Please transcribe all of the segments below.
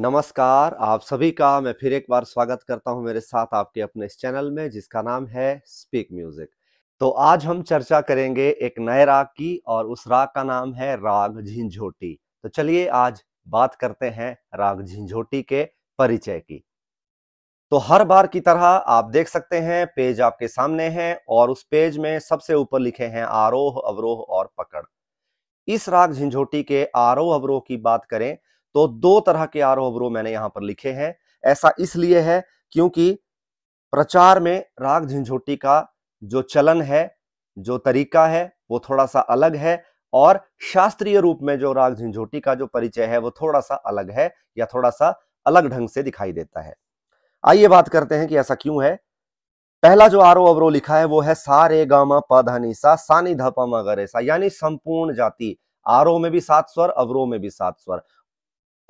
नमस्कार आप सभी का मैं फिर एक बार स्वागत करता हूं मेरे साथ आपके अपने इस चैनल में जिसका नाम है स्पीक म्यूजिक तो आज हम चर्चा करेंगे एक नए राग की और उस राग का नाम है राग झिंझोटी तो चलिए आज बात करते हैं राग झिंझोटी के परिचय की तो हर बार की तरह आप देख सकते हैं पेज आपके सामने है और उस पेज में सबसे ऊपर लिखे हैं आरोह अवरोह और पकड़ इस राग झिंझोटी के आरोह अवरोह की बात करें तो दो तरह के आरोह अवरोह मैंने यहां पर लिखे हैं ऐसा इसलिए है क्योंकि प्रचार में राग झिंझोटी का जो चलन है जो तरीका है वो थोड़ा सा अलग है और शास्त्रीय रूप में जो राग झिंझोटी का जो परिचय है वो थोड़ा सा अलग है या थोड़ा सा अलग ढंग से दिखाई देता है आइए बात करते हैं कि ऐसा क्यों है पहला जो आरो अवरो लिखा है वो है सारे गामा पाधानी सा सानी धपा मगरे सा यानी संपूर्ण जाति आरो में भी सात स्वर अवरो में भी सात स्वर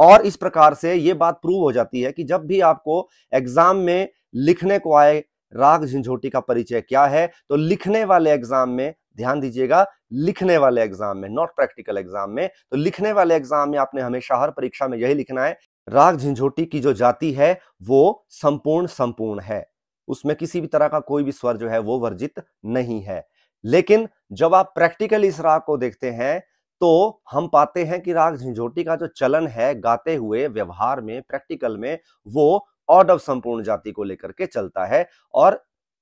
और इस प्रकार से ये बात प्रूव हो जाती है कि जब भी आपको एग्जाम में लिखने को आए राग झिंझोटी का परिचय क्या है तो लिखने वाले एग्जाम में ध्यान दीजिएगा लिखने वाले एग्जाम में नॉट प्रैक्टिकल एग्जाम में तो लिखने वाले एग्जाम में आपने हमेशा हर परीक्षा में यही लिखना है राग झिंझोटी की जो जाति है वो संपूर्ण संपूर्ण है उसमें किसी भी तरह का कोई भी स्वर जो है वो वर्जित नहीं है लेकिन जब आप प्रैक्टिकल इस राग को देखते हैं तो हम पाते हैं कि राग झिझोटी का जो चलन है गाते हुए व्यवहार में प्रैक्टिकल में वो ऑड ऑफ संपूर्ण जाति को लेकर के चलता है और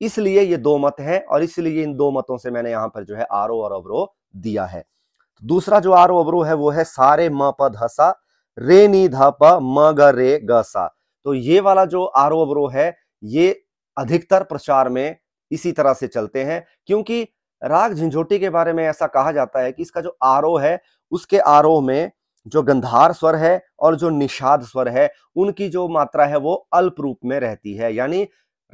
इसलिए ये दो मत हैं और इसलिए इन दो मतों से मैंने यहां पर जो है आरो और अवरो दिया है दूसरा जो आरो अवरो है वो है सारे म प धसा रे नी ध प म ग रे ग सा तो ये वाला जो आरो अवरो है ये अधिकतर प्रचार में इसी तरह से चलते हैं क्योंकि राग झिंझोटी के बारे में ऐसा कहा जाता है कि इसका जो आरोह है उसके आरोह में जो गंधार स्वर है और जो निषाद स्वर है उनकी जो मात्रा है वो अल्प रूप में रहती है यानी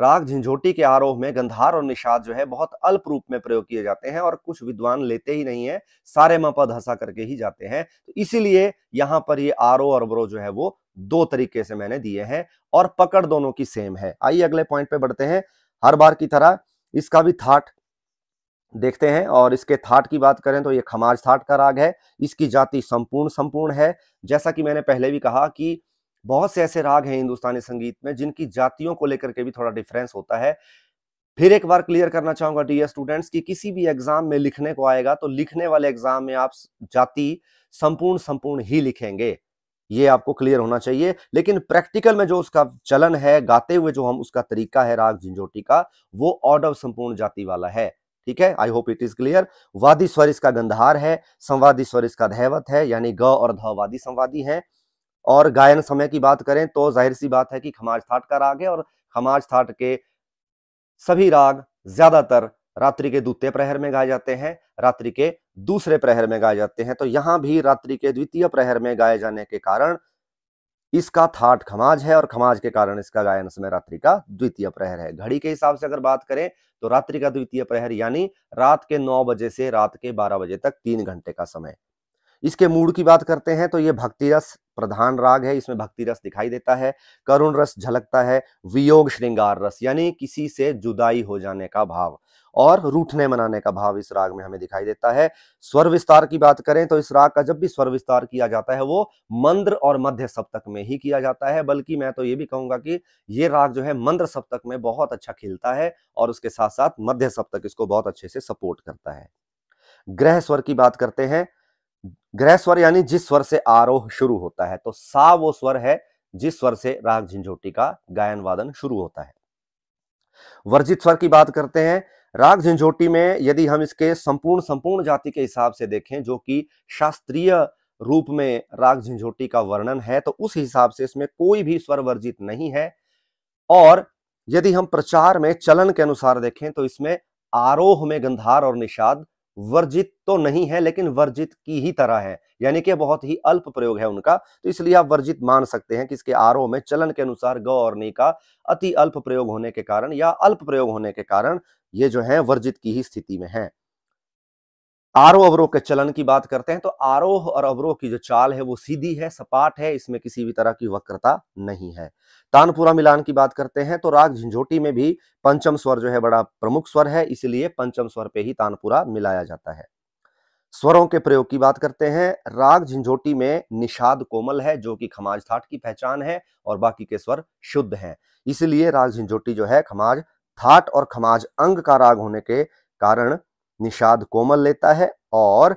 राग झिंझोटी के आरोह में गंधार और निषाद जो है बहुत अल्प रूप में प्रयोग किए जाते हैं और कुछ विद्वान लेते ही नहीं है सारे मपा हंसा करके ही जाते हैं तो इसीलिए यहाँ पर ये आरोह और वरोह जो है वो दो तरीके से मैंने दिए हैं और पकड़ दोनों की सेम है आइए अगले पॉइंट पे बढ़ते हैं हर बार की तरह इसका भी थाट देखते हैं और इसके थाट की बात करें तो ये खमाज थाट का राग है इसकी जाति संपूर्ण संपूर्ण है जैसा कि मैंने पहले भी कहा कि बहुत से ऐसे राग हैं हिंदुस्तानी संगीत में जिनकी जातियों को लेकर के भी थोड़ा डिफरेंस होता है फिर एक बार क्लियर करना चाहूंगा डी स्टूडेंट्स कि किसी भी एग्जाम में लिखने को आएगा तो लिखने वाले एग्जाम में आप जाति संपूर्ण संपूर्ण ही लिखेंगे ये आपको क्लियर होना चाहिए लेकिन प्रैक्टिकल में जो उसका चलन है गाते हुए जो हम उसका तरीका है राग झिंझोटी का वो ऑर्डर संपूर्ण जाति वाला है ठीक है I hope it is clear वादी स्वर इसका गंधार है संवादी स्वर इसका धैवत है यानी ग और ध वादी संवादी है और गायन समय की बात करें तो जाहिर सी बात है कि खमाज थाट का राग है और खमाज थाट के सभी राग ज्यादातर रात्रि के द्वितीय प्रहर में गाए जाते हैं रात्रि के दूसरे प्रहर में गाए जाते हैं तो यहां भी रात्रि के द्वितीय प्रहर में गाए जाने के कारण इसका थाट खमाज है और खमाज के कारण इसका गायन समय रात्रि का द्वितीय प्रहर है घड़ी के हिसाब से अगर बात करें तो रात्रि का द्वितीय प्रहर यानी रात के नौ बजे से रात के बारह बजे तक तीन घंटे का समय इसके मूड की बात करते हैं तो ये भक्ति रस प्रधान राग है इसमें भक्ति रस दिखाई देता है करुण रस झलकता है वियोग श्रृंगार रस यानी किसी से जुदाई हो जाने का भाव और रूठने मनाने का भाव इस राग में हमें दिखाई देता है स्वर विस्तार की बात करें तो इस राग का जब भी स्वर विस्तार किया जाता है वो मंद्र और मध्य सप्तक में ही किया जाता है बल्कि मैं तो ये भी कहूंगा कि ये राग जो है मंद्र सप्तक में बहुत अच्छा खिलता है और उसके साथ साथ मध्य सप्तक इसको बहुत अच्छे से सपोर्ट करता है ग्रह स्वर की बात करते हैं ग्रह स्वर यानी जिस स्वर से आरोह शुरू होता है तो सा वो स्वर है जिस स्वर से राग झिंझोटी का गायन वादन शुरू होता है वर्जित स्वर की बात करते हैं राग झिंझोटी में यदि हम इसके संपूर्ण संपूर्ण जाति के हिसाब से देखें जो कि शास्त्रीय रूप में राग झिंझोटी का वर्णन है तो उस हिसाब से इसमें कोई भी स्वर वर्जित नहीं है और यदि हम प्रचार में चलन के अनुसार देखें तो इसमें आरोह में गंधार और निषाद वर्जित तो नहीं है लेकिन वर्जित की ही तरह है यानी कि बहुत ही अल्प प्रयोग है उनका तो इसलिए आप वर्जित मान सकते हैं कि इसके आरोह में चलन के अनुसार ग और नी का अति अल्प प्रयोग होने के कारण या अल्प प्रयोग होने के कारण ये जो है वर्जित की ही स्थिति में है आरोह अवरोह के चलन की बात करते हैं तो आरोह और अवरोह की जो चाल है वो सीधी है सपाट है इसमें किसी भी तरह की वक्रता नहीं है तानपुरा मिलान की बात करते हैं तो राग झंझोटी में भी पंचम स्वर जो है बड़ा प्रमुख स्वर है इसलिए पंचम स्वर पे ही तानपुरा मिलाया जाता है स्वरों के प्रयोग की बात करते हैं राग झंझोटी में निषाद कोमल है जो कि खमाज थाट की पहचान है और बाकी के स्वर शुद्ध हैं इसलिए राग झंझोटी जो है खमाज थाट और खमाज अंग का राग होने के कारण निषाद कोमल लेता है और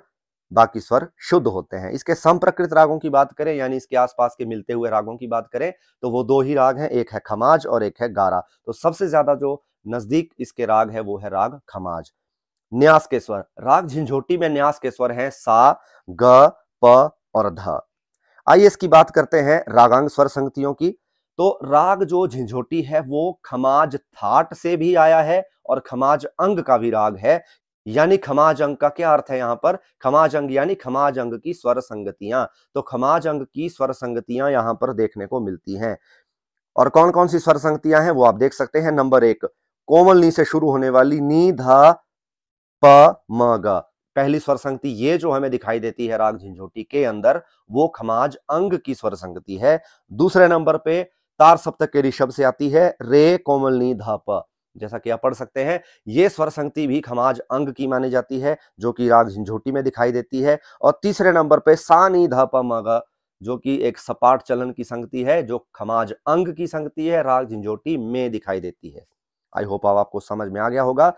बाकी स्वर शुद्ध होते हैं इसके संप्रकृत रागों की बात करें यानी इसके आसपास के मिलते हुए रागों की बात करें तो वो दो ही राग हैं एक है खमाज और एक है गारा तो सबसे ज्यादा जो नजदीक इसके राग है वो है राग खमाज न्यास के स्वर राग झिंझोटी में न्यास के स्वर हैं सा ग प और ध आइए इसकी बात करते हैं रागांग स्वर संगतियों की तो राग जो झिंझोटी है वो खमाज थाट से भी आया है और खमाज अंग का भी राग है यानी खमाज अंग का क्या अर्थ है यहाँ पर खमाज अंग यानी खमाज अंग की स्वर संगतियां तो खमाज अंग की स्वर संगतियां यहाँ पर देखने को मिलती हैं और कौन कौन सी स्वर संगतियां हैं वो आप देख सकते हैं नंबर एक कोमल नी से शुरू होने वाली नी धा प म ग पहली स्वर संगति ये जो हमें दिखाई देती है राग झिंझोटी के अंदर वो खमाज अंग की स्वर संगति है दूसरे नंबर पे तार सप्तक के ऋषभ से आती है रे कोमल नी धा प जैसा कि आप पढ़ सकते हैं ये स्वर संगति भी खमाज अंग की मानी जाती है जो कि राग झंझोटी में दिखाई देती है और तीसरे नंबर पे सानी धप मग जो कि एक सपाट चलन की संगति है जो खमाज अंग की संगति है राग झंझोटी में दिखाई देती है आई होप आप आपको समझ में आ गया होगा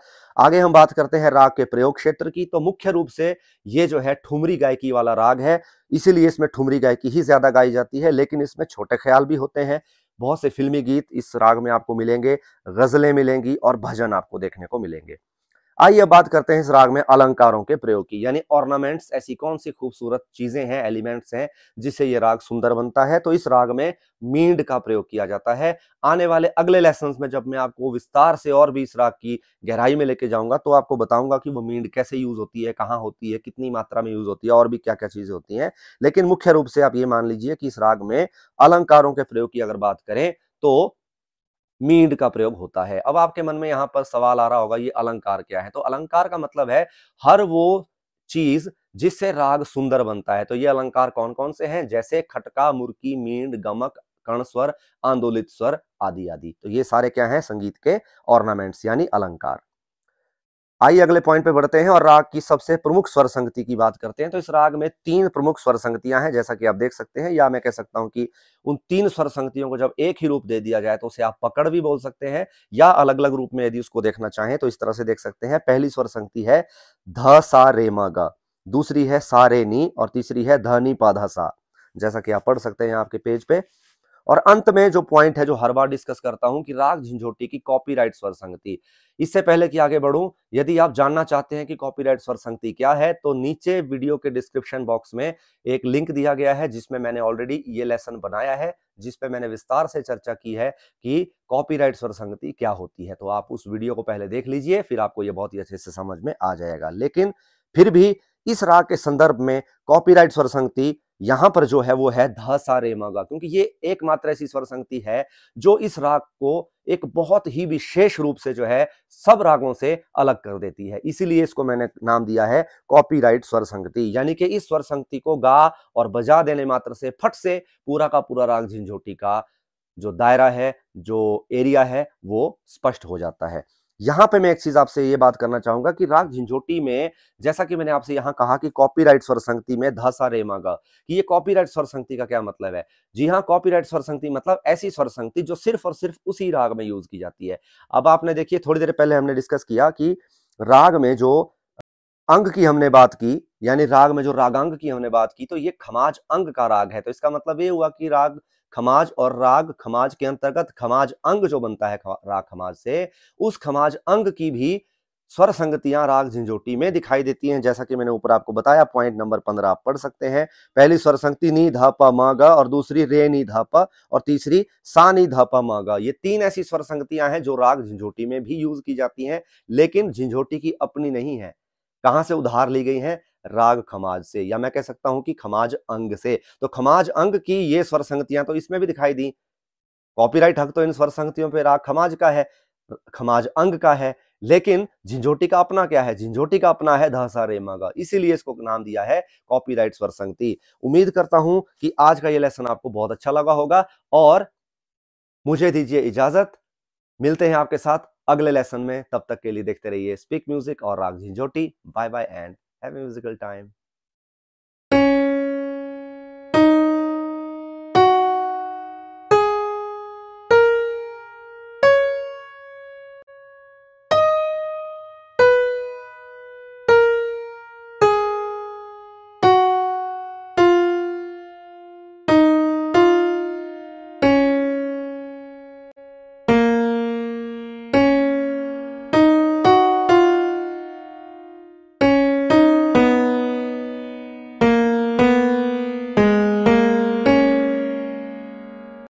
आगे हम बात करते हैं राग के प्रयोग क्षेत्र की तो मुख्य रूप से ये जो है ठुमरी गायकी वाला राग है इसीलिए इसमें ठुमरी गायकी ही ज्यादा गाई जाती है लेकिन इसमें छोटे ख्याल भी होते हैं बहुत से फिल्मी गीत इस राग में आपको मिलेंगे गज़लें मिलेंगी और भजन आपको देखने को मिलेंगे आइए अब बात करते हैं इस राग में अलंकारों के प्रयोग की यानी ऑर्नामेंट्स ऐसी कौन सी खूबसूरत चीजें हैं एलिमेंट्स हैं जिससे ये राग सुंदर बनता है तो इस राग में मींड का प्रयोग किया जाता है आने वाले अगले लेसन में जब मैं आपको विस्तार से और भी इस राग की गहराई में लेके जाऊंगा तो आपको बताऊंगा कि वो मींड कैसे यूज होती है कहाँ होती है कितनी मात्रा में यूज होती है और भी क्या क्या चीजें होती है लेकिन मुख्य रूप से आप ये मान लीजिए कि इस राग में अलंकारों के प्रयोग की अगर बात करें तो मीड का प्रयोग होता है अब आपके मन में यहाँ पर सवाल आ रहा होगा ये अलंकार क्या है तो अलंकार का मतलब है हर वो चीज जिससे राग सुंदर बनता है तो ये अलंकार कौन कौन से हैं जैसे खटका मुर्की मींड गमक कर्ण स्वर आंदोलित स्वर आदि आदि तो ये सारे क्या हैं संगीत के ऑर्नामेंट्स यानी अलंकार आइए अगले पॉइंट पे बढ़ते हैं और राग की सबसे प्रमुख स्वर संगति की बात करते हैं तो इस राग में तीन प्रमुख स्वर संगतियां हैं जैसा कि आप देख सकते हैं या मैं कह सकता हूं कि उन तीन स्वर संगतियों को जब एक ही रूप दे दिया जाए तो उसे आप पकड़ भी बोल सकते हैं या अलग अलग रूप में यदि उसको देखना चाहें तो इस तरह से देख सकते हैं पहली स्वर संगति है ध सा रे म ग दूसरी है सा रे नी और तीसरी है ध नी पा ध सा जैसा कि आप पढ़ सकते हैं आपके पेज पे और अंत में जो पॉइंट है जो हर बार डिस्कस करता हूं कि राग झिंझोटी की कॉपीराइट स्वर संगति इससे पहले कि आगे बढ़ूं यदि आप जानना चाहते हैं कि कॉपीराइट स्वर संगति क्या है तो नीचे वीडियो के डिस्क्रिप्शन बॉक्स में एक लिंक दिया गया है जिसमें मैंने ऑलरेडी ये लेसन बनाया है जिसपे मैंने विस्तार से चर्चा की है कि कॉपीराइट स्वर संगति क्या होती है तो आप उस वीडियो को पहले देख लीजिए फिर आपको ये बहुत ही अच्छे से समझ में आ जाएगा लेकिन फिर भी इस राग के संदर्भ में कॉपीराइट स्वर संगति यहां पर जो है वो है ध सा रे मगा क्योंकि ये एकमात्र ऐसी स्वर संगति है जो इस राग को एक बहुत ही विशेष रूप से जो है सब रागों से अलग कर देती है इसीलिए इसको मैंने नाम दिया है कॉपीराइट स्वर संगति यानी कि इस स्वर संगति को गा और बजा देने मात्र से फट से पूरा का पूरा राग झिंझोटी का जो दायरा है जो एरिया है वो स्पष्ट हो जाता है यहां पे मैं एक चीज आपसे ये बात करना चाहूंगा कि राग झिंझोटी में जैसा कि मैंने आपसे यहां कहा कि कॉपीराइट स्वर संगति में धसा रे मांगा कि ये कॉपीराइट स्वर संगति का क्या मतलब है जी हाँ कॉपीराइट स्वर संगति मतलब ऐसी स्वर संगति जो सिर्फ और सिर्फ उसी राग में यूज की जाती है अब आपने देखिए थोड़ी देर पहले हमने डिस्कस किया कि राग में जो अंग की हमने बात की यानी राग में जो रागांग की हमने बात की तो ये खमाज अंग का राग है तो इसका मतलब ये हुआ कि राग खमाज और राग खमाज के अंतर्गत खमाज अंग जो बनता है राग खमाज से उस खमाज अंग की भी स्वर संगतियां राग झिंझोटी में दिखाई देती हैं जैसा कि मैंने ऊपर आपको बताया पॉइंट नंबर पंद्रह आप पढ़ सकते हैं पहली स्वर संगति नी म ग और दूसरी रे नी प और तीसरी सा नी म ग ये तीन ऐसी स्वर संगतियां हैं जो राग झिंझोटी में भी यूज की जाती हैं लेकिन झिंझोटी की अपनी नहीं है कहाँ से उधार ली गई है राग खमाज से या मैं कह सकता हूं कि खमाज अंग से तो खमाज अंग की ये स्वर संगतियां तो इसमें भी दिखाई दी कॉपीराइट हक तो इन स्वर संगतियों पे राग खमाज का है खमाज अंग का है लेकिन झिंझोटी का अपना क्या है झिंझोटी का अपना है धसा रे मगा इसीलिए इसको नाम दिया है कॉपीराइट स्वर संगति उम्मीद करता हूं कि आज का ये लेसन आपको बहुत अच्छा लगा होगा और मुझे दीजिए इजाजत मिलते हैं आपके साथ अगले लेसन में तब तक के लिए देखते रहिए स्पीक म्यूजिक और raga Jhinjhoti bye bye and musical time